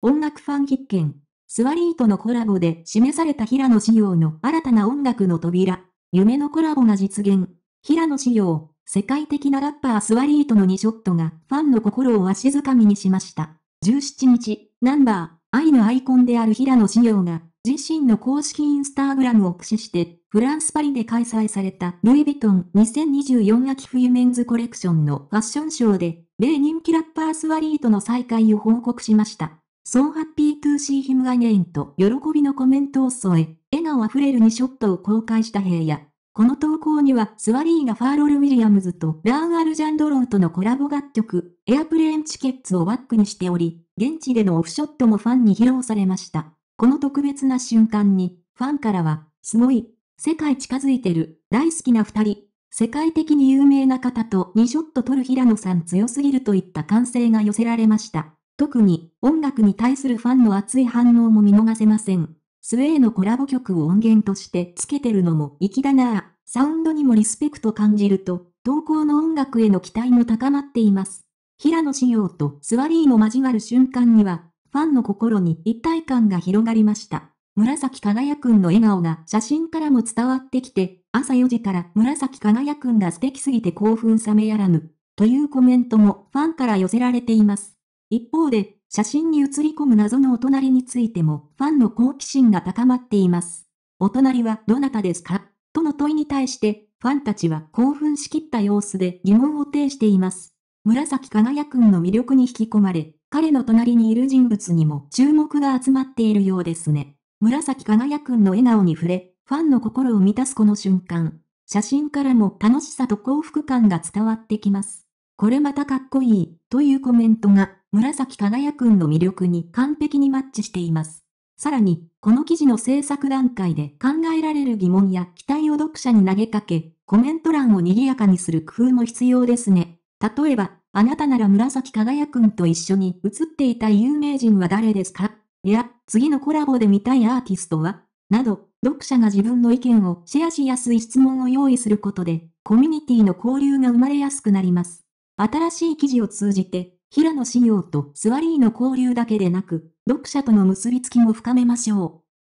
音楽ファン必見。スワリーとのコラボで示された平野紫耀の新たな音楽の扉。夢のコラボが実現。平野紫耀、世界的なラッパースワリーとの2ショットがファンの心をわしづかみにしました。17日、ナンバー、愛のアイコンである平野紫耀が自身の公式インスタグラムを駆使して、フランスパリで開催されたルイ・ヴィトン2024秋冬メンズコレクションのファッションショーで、米人気ラッパースワリーとの再会を報告しました。So happy to see him again と喜びのコメントを添え、笑顔あふれる2ショットを公開した平野。この投稿には、スワリーがファーロル・ウィリアムズとラーン・アルジャンドローとのコラボ楽曲、エアプレーン・チケッツをバックにしており、現地でのオフショットもファンに披露されました。この特別な瞬間に、ファンからは、すごい、世界近づいてる、大好きな二人、世界的に有名な方と2ショット撮る平野さん強すぎるといった歓声が寄せられました。特に音楽に対するファンの熱い反応も見逃せません。スウェーのコラボ曲を音源としてつけてるのも粋だなぁ。サウンドにもリスペクト感じると、投稿の音楽への期待も高まっています。平野紫耀とスワリーの交わる瞬間には、ファンの心に一体感が広がりました。紫輝くんの笑顔が写真からも伝わってきて、朝4時から紫輝くんが素敵すぎて興奮冷めやらぬ、というコメントもファンから寄せられています。一方で、写真に写り込む謎のお隣についても、ファンの好奇心が高まっています。お隣はどなたですかとの問いに対して、ファンたちは興奮しきった様子で疑問を呈しています。紫輝くんの魅力に引き込まれ、彼の隣にいる人物にも注目が集まっているようですね。紫輝くんの笑顔に触れ、ファンの心を満たすこの瞬間、写真からも楽しさと幸福感が伝わってきます。これまたかっこいい、というコメントが、紫輝くんの魅力に完璧にマッチしています。さらに、この記事の制作段階で考えられる疑問や期待を読者に投げかけ、コメント欄を賑やかにする工夫も必要ですね。例えば、あなたなら紫輝くんと一緒に写っていた有名人は誰ですかいや、次のコラボで見たいアーティストはなど、読者が自分の意見をシェアしやすい質問を用意することで、コミュニティの交流が生まれやすくなります。新しい記事を通じて、平野紫耀とスワリーの交流だけでなく、読者との結びつきも深めましょう。